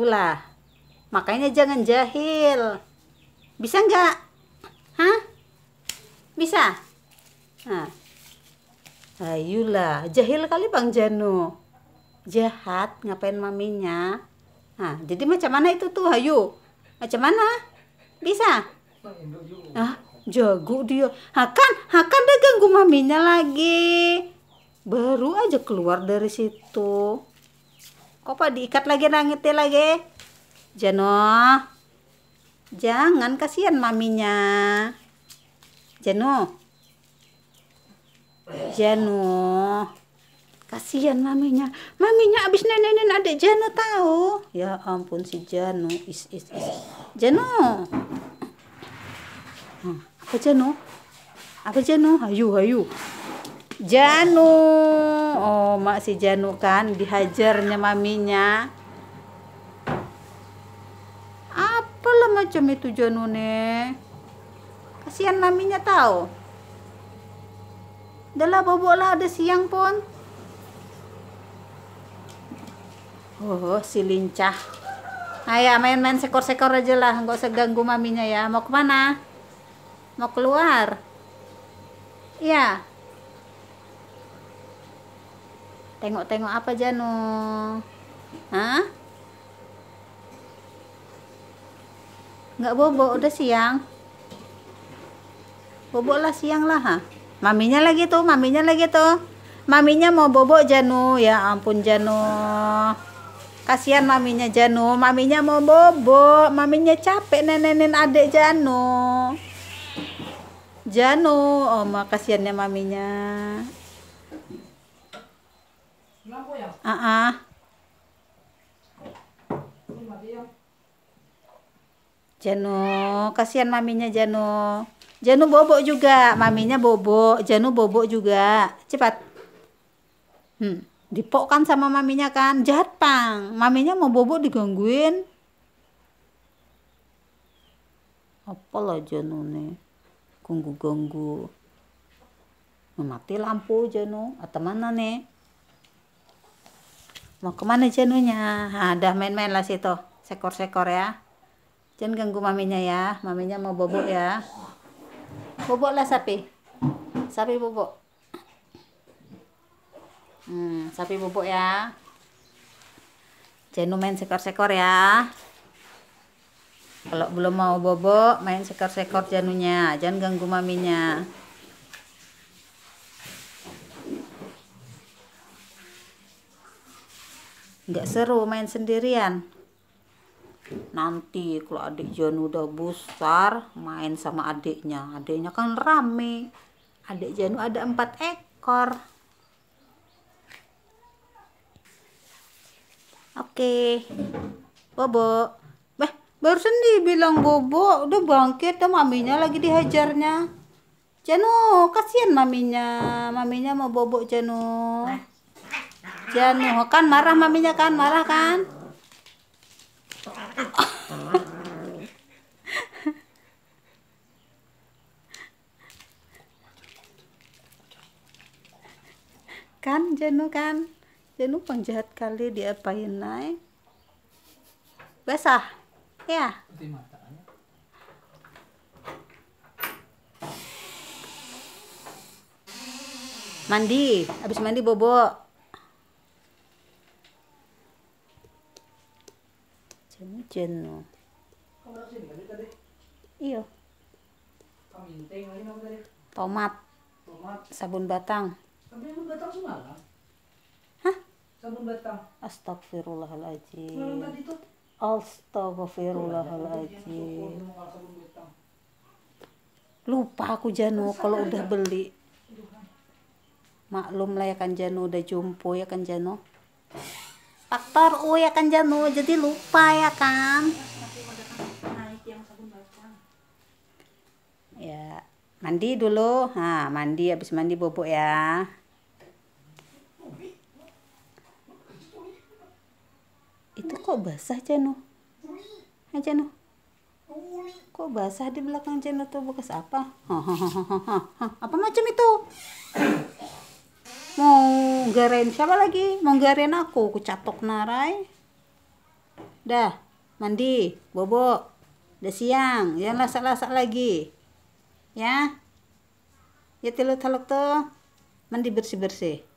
itulah. Makanya jangan jahil. Bisa nggak? Hah? Bisa? Nah. Ayolah, jahil kali Bang Janu. Jahat, ngapain maminya? Nah, jadi macam mana itu tuh, Hayu? Macam mana? Bisa? Ah, jago dia. Hakan, ah, Hakan ah, dagang ganggu maminya lagi. Baru aja keluar dari situ. Kok diikat lagi nangitnya lagi? Jano. Jangan kasihan maminya. Jano. Jano. Kasihan maminya. Maminya abis nenenin adik Jano tahu. Ya ampun si Jano. Is, is, is. Jano. Hmm, apa Jano? Apa Jano? Hayu, hayu. Jano oh mak si Janu kan dihajarnya maminya apalah macam itu Janu nih kasihan maminya tahu Dalam bobo lah ada siang pun Oh, si lincah. Ayah main-main sekor-sekor aja lah, nggak usah ganggu maminya ya. Mau kemana? Mau keluar? Iya. Tengok-tengok apa Jano? Hah? Enggak bobo, udah siang. Bobo lah siang lah ha. Maminya lagi tuh, maminya lagi tuh. Maminya mau bobo Janu, ya ampun Janu. Kasihan maminya Janu, maminya mau bobo, maminya capek nenenin adik Janu. Janu, oh makasihannya maminya. Ah, ya? Aa. Ya. Janu, kasihan maminya Janu. Janu bobok juga, maminya bobok, Janu bobok juga. Cepat. Hmm, dipokkan sama maminya kan, jahat pang. Maminya mau bobok digangguin. Apalah Janu nih, ganggu-ganggu. Mati lampu Janu, atau mana nih? mau kemana jenuhnya ada main-main lah situ sekor-sekor ya jangan ganggu maminya ya maminya mau bobok ya bobok lah sapi sapi bobok hmm, sapi bobok ya jenuh main sekor-sekor ya kalau belum mau bobok main sekor-sekor janunya jangan ganggu maminya nggak seru main sendirian nanti kalau adik John udah besar main sama adiknya adiknya kan rame adik Janu ada empat ekor oke bobo bobo baru barusan bilang bobo udah bangkit dan maminya lagi dihajarnya Janu kasihan maminya maminya mau bobo Janu Jangan kan marah maminya kan marah kan? kan jenuh kan jenuh penjahat kali diapain naik basah ya mandi habis mandi bobo Jen no. Iyo. Tomat. Tomat. Sabun batang. Sabun batang Hah? Sabun batang. Astagfirullahaladzim. Astagfirullahaladzim. Lupa aku Janu kalau udah beli. Maklum lah ya kan Janu udah jumpo ya kan Janu faktor U ya kan Janu oh, jadi lupa ya kan ya mandi dulu ha mandi habis mandi bobok ya itu kok basah Janu nah, oh? Janu oh? kok basah di belakang Janu tuh bekas apa apa macam itu mau garen siapa lagi mau garen aku ku catok narai dah mandi bobo udah siang ya lasak-lasak lagi ya ya telur telur tuh mandi bersih-bersih